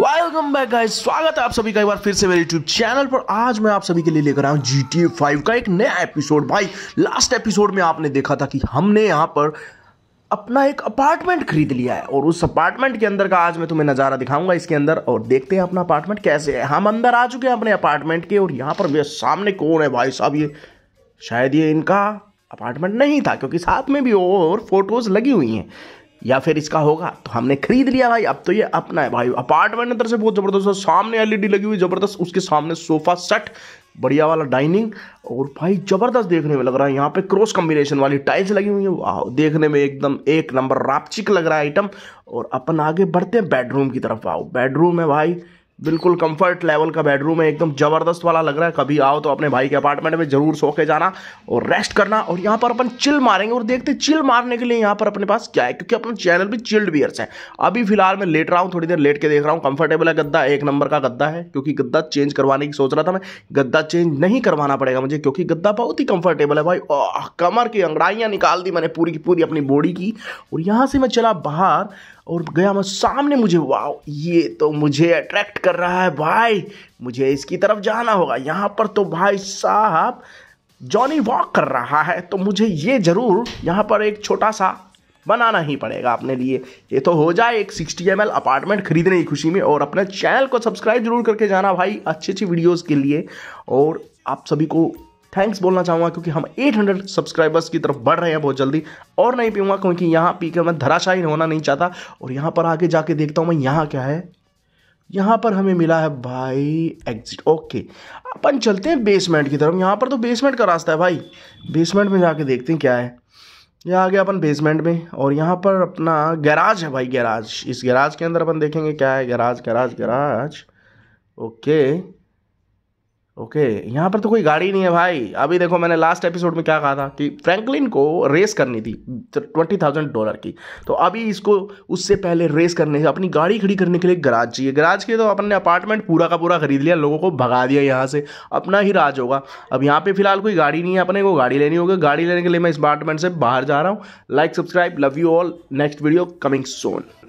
welcome back guys स्वागत है आप सभी का एक बार फिर से मेरे यूट्यूब चैनल पर आज मैं आप सभी के लिए लेकर आया हूँ जी टी फाइव का एक नया एपिसोड भाई लास्ट एपिसोड में आपने देखा था कि हमने यहाँ पर अपना एक अपार्टमेंट खरीद लिया है और उस अपार्टमेंट के अंदर का आज मैं तुम्हें नज़ारा दिखाऊंगा इसके अंदर और देखते हैं अपना अपार्टमेंट कैसे है हम अंदर आ चुके हैं अपने अपार्टमेंट के और यहाँ पर सामने कौन है भाई साहब ये शायद ये इनका अपार्टमेंट नहीं था क्योंकि साथ में भी और फोटोज़ लगी हुई हैं या फिर इसका होगा तो हमने खरीद लिया भाई अब तो ये अपना है भाई अपार्टमेंट अंदर से बहुत ज़बरदस्त है सामने एलईडी लगी हुई ज़बरदस्त उसके सामने सोफा सेट बढ़िया वाला डाइनिंग और भाई ज़बरदस्त देखने में लग रहा है यहाँ पे क्रॉस कॉम्बिनेशन वाली टाइल्स लगी हुई है वाह देखने में एकदम एक नंबर रापचिक लग रहा है आइटम और अपन आगे बढ़ते हैं बेडरूम की तरफ आओ बेडरूम है भाई बिल्कुल कंफर्ट लेवल का बेडरूम है एकदम ज़बरदस्त वाला लग रहा है कभी आओ तो अपने भाई के अपार्टमेंट में ज़रूर सो के जाना और रेस्ट करना और यहाँ पर अपन चिल मारेंगे और देखते चिल मारने के लिए यहाँ पर अपने पास क्या है क्योंकि अपना चैनल भी चिल्ड बियर्स है अभी फिलहाल मैं लेट रहा हूँ थोड़ी देर लेट के देख रहा हूँ कंफर्टेबल है गद्दा एक नंबर का गद्दा है क्योंकि गद्दा चेंज करवाने की सोच रहा था मैं गद्दा चेंज नहीं करवाना पड़ेगा मुझे क्योंकि गद्दा बहुत ही कंफर्टेबल है भाई ओह कमर की अंगड़ाइयाँ निकाल दी मैंने पूरी की पूरी अपनी बॉडी की और यहाँ से मैं चला बाहर और गया मैं सामने मुझे वाह ये तो मुझे अट्रैक्ट कर रहा है भाई मुझे इसकी तरफ जाना होगा यहाँ पर तो भाई साहब जॉनी वॉक कर रहा है तो मुझे ये ज़रूर यहाँ पर एक छोटा सा बनाना ही पड़ेगा अपने लिए ये तो हो जाए एक सिक्सटी एम अपार्टमेंट खरीदने की खुशी में और अपने चैनल को सब्सक्राइब जरूर करके जाना भाई अच्छी अच्छी वीडियोस के लिए और आप सभी को थैंक्स बोलना चाहूँगा क्योंकि हम 800 सब्सक्राइबर्स की तरफ बढ़ रहे हैं बहुत जल्दी और नहीं पीऊँगा क्योंकि यहाँ पी कर मैं धराशाही होना नहीं चाहता और यहाँ पर आगे जाके देखता हूँ मैं यहाँ क्या है यहाँ पर हमें मिला है भाई एग्जिट ओके अपन चलते हैं बेसमेंट की तरफ यहाँ पर तो बेसमेंट का रास्ता है भाई बेसमेंट में जाके देखते हैं क्या है यहाँ आ गया अपन बेसमेंट में और यहाँ पर अपना गैराज है भाई गैराज इस गैराज के अंदर अपन देखेंगे क्या है garage garage garage okay okay okay, यहाँ पर तो कोई गाड़ी नहीं है भाई अभी देखो मैंने लास्ट एपिसोड में क्या कहा था कि फ्रैंकलिन को रेस करनी थी ट्वेंटी थाउजेंड डॉलर की तो अभी इसको उससे पहले रेस करने से अपनी गाड़ी खड़ी करने के लिए गराज चाहिए गराज के तो अपन ने अपार्टमेंट पूरा का पूरा खरीद लिया लोगों को भगा दिया यहाँ से अपना ही राज होगा अब यहाँ पर फिलहाल कोई गाड़ी नहीं है अपने को गाड़ी लेनी होगी गाड़ी लेने के लिए मैं इस अपार्टमेंट से बाहर जा रहा हूँ like subscribe love you all next video coming Son